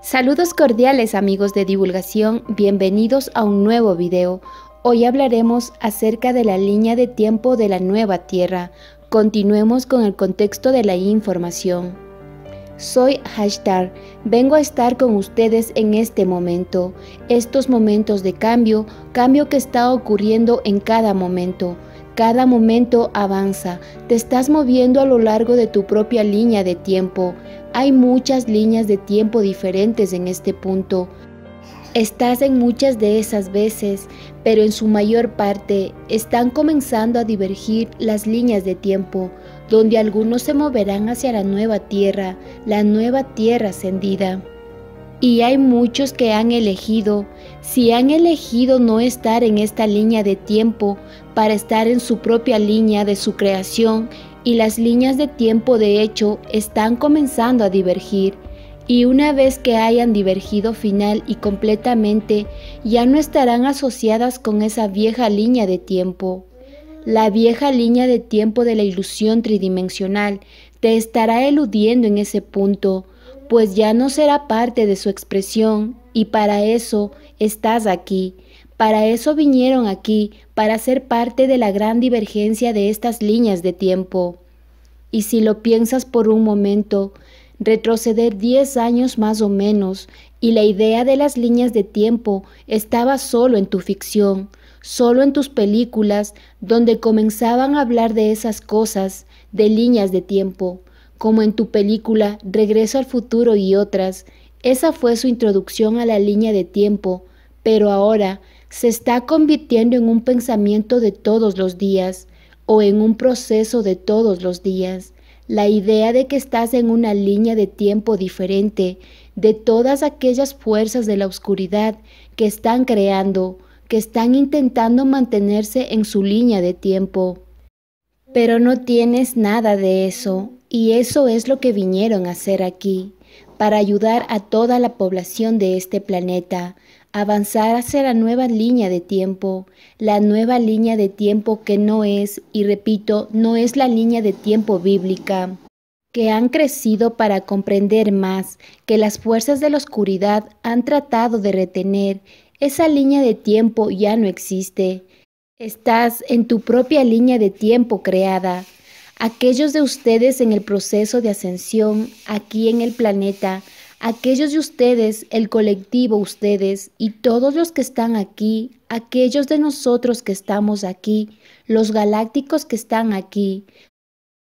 Saludos cordiales amigos de divulgación, bienvenidos a un nuevo video. Hoy hablaremos acerca de la línea de tiempo de la nueva Tierra. Continuemos con el contexto de la información. Soy Hashtag. vengo a estar con ustedes en este momento, estos momentos de cambio, cambio que está ocurriendo en cada momento cada momento avanza, te estás moviendo a lo largo de tu propia línea de tiempo. Hay muchas líneas de tiempo diferentes en este punto. Estás en muchas de esas veces, pero en su mayor parte están comenzando a divergir las líneas de tiempo, donde algunos se moverán hacia la nueva tierra, la nueva tierra ascendida. Y hay muchos que han elegido, si han elegido no estar en esta línea de tiempo para estar en su propia línea de su creación, y las líneas de tiempo de hecho están comenzando a divergir, y una vez que hayan divergido final y completamente, ya no estarán asociadas con esa vieja línea de tiempo. La vieja línea de tiempo de la ilusión tridimensional te estará eludiendo en ese punto, pues ya no será parte de su expresión y para eso estás aquí. Para eso vinieron aquí, para ser parte de la gran divergencia de estas líneas de tiempo. Y si lo piensas por un momento, retroceder 10 años más o menos, y la idea de las líneas de tiempo estaba solo en tu ficción, solo en tus películas, donde comenzaban a hablar de esas cosas, de líneas de tiempo como en tu película Regreso al futuro y otras, esa fue su introducción a la línea de tiempo, pero ahora se está convirtiendo en un pensamiento de todos los días o en un proceso de todos los días. La idea de que estás en una línea de tiempo diferente de todas aquellas fuerzas de la oscuridad que están creando, que están intentando mantenerse en su línea de tiempo. Pero no tienes nada de eso, y eso es lo que vinieron a hacer aquí, para ayudar a toda la población de este planeta a avanzar hacia la nueva línea de tiempo, la nueva línea de tiempo que no es, y repito, no es la línea de tiempo bíblica, que han crecido para comprender más que las fuerzas de la oscuridad han tratado de retener, esa línea de tiempo ya no existe. Estás en tu propia línea de tiempo creada aquellos de ustedes en el proceso de ascensión aquí en el planeta, aquellos de ustedes, el colectivo ustedes y todos los que están aquí, aquellos de nosotros que estamos aquí, los galácticos que están aquí,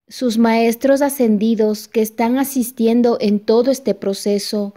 sus maestros ascendidos que están asistiendo en todo este proceso,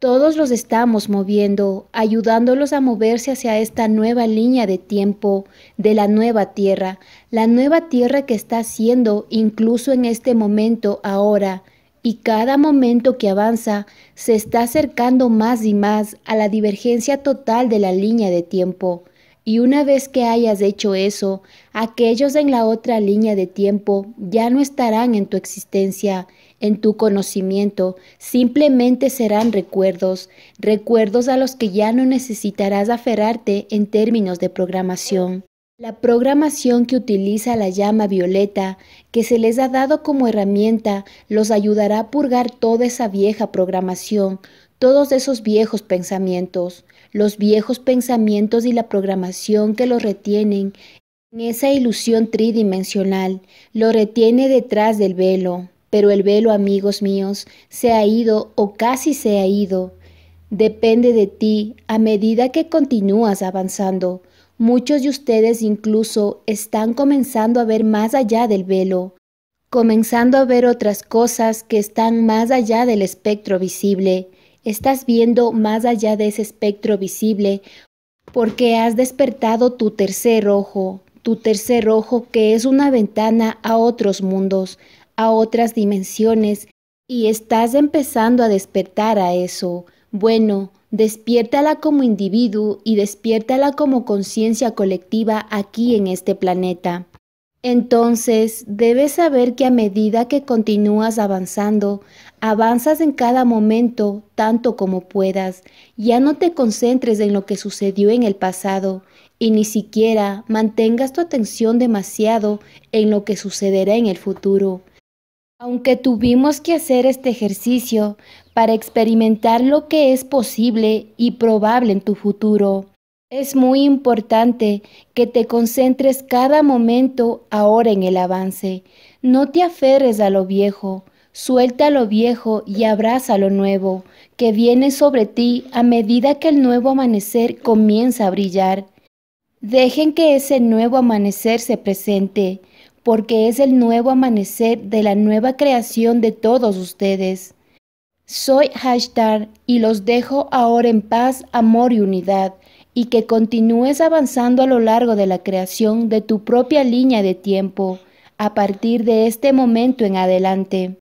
todos los estamos moviendo, ayudándolos a moverse hacia esta nueva línea de tiempo de la nueva tierra, la nueva tierra que está siendo incluso en este momento ahora, y cada momento que avanza se está acercando más y más a la divergencia total de la línea de tiempo. Y una vez que hayas hecho eso, aquellos en la otra línea de tiempo ya no estarán en tu existencia en tu conocimiento, simplemente serán recuerdos, recuerdos a los que ya no necesitarás aferrarte en términos de programación. La programación que utiliza la llama violeta, que se les ha dado como herramienta, los ayudará a purgar toda esa vieja programación, todos esos viejos pensamientos, los viejos pensamientos y la programación que los retienen en esa ilusión tridimensional, lo retiene detrás del velo. Pero el velo, amigos míos, se ha ido o casi se ha ido. Depende de ti a medida que continúas avanzando. Muchos de ustedes incluso están comenzando a ver más allá del velo, comenzando a ver otras cosas que están más allá del espectro visible. Estás viendo más allá de ese espectro visible porque has despertado tu tercer ojo, tu tercer ojo que es una ventana a otros mundos, otras dimensiones y estás empezando a despertar a eso. Bueno, despiértala como individuo y despiértala como conciencia colectiva aquí en este planeta. Entonces, debes saber que a medida que continúas avanzando, avanzas en cada momento tanto como puedas. Ya no te concentres en lo que sucedió en el pasado y ni siquiera mantengas tu atención demasiado en lo que sucederá en el futuro. Aunque tuvimos que hacer este ejercicio para experimentar lo que es posible y probable en tu futuro, es muy importante que te concentres cada momento ahora en el avance. No te aferres a lo viejo, suelta lo viejo y abraza lo nuevo, que viene sobre ti a medida que el nuevo amanecer comienza a brillar. Dejen que ese nuevo amanecer se presente porque es el nuevo amanecer de la nueva creación de todos ustedes. Soy Hashtag y los dejo ahora en paz, amor y unidad, y que continúes avanzando a lo largo de la creación de tu propia línea de tiempo, a partir de este momento en adelante.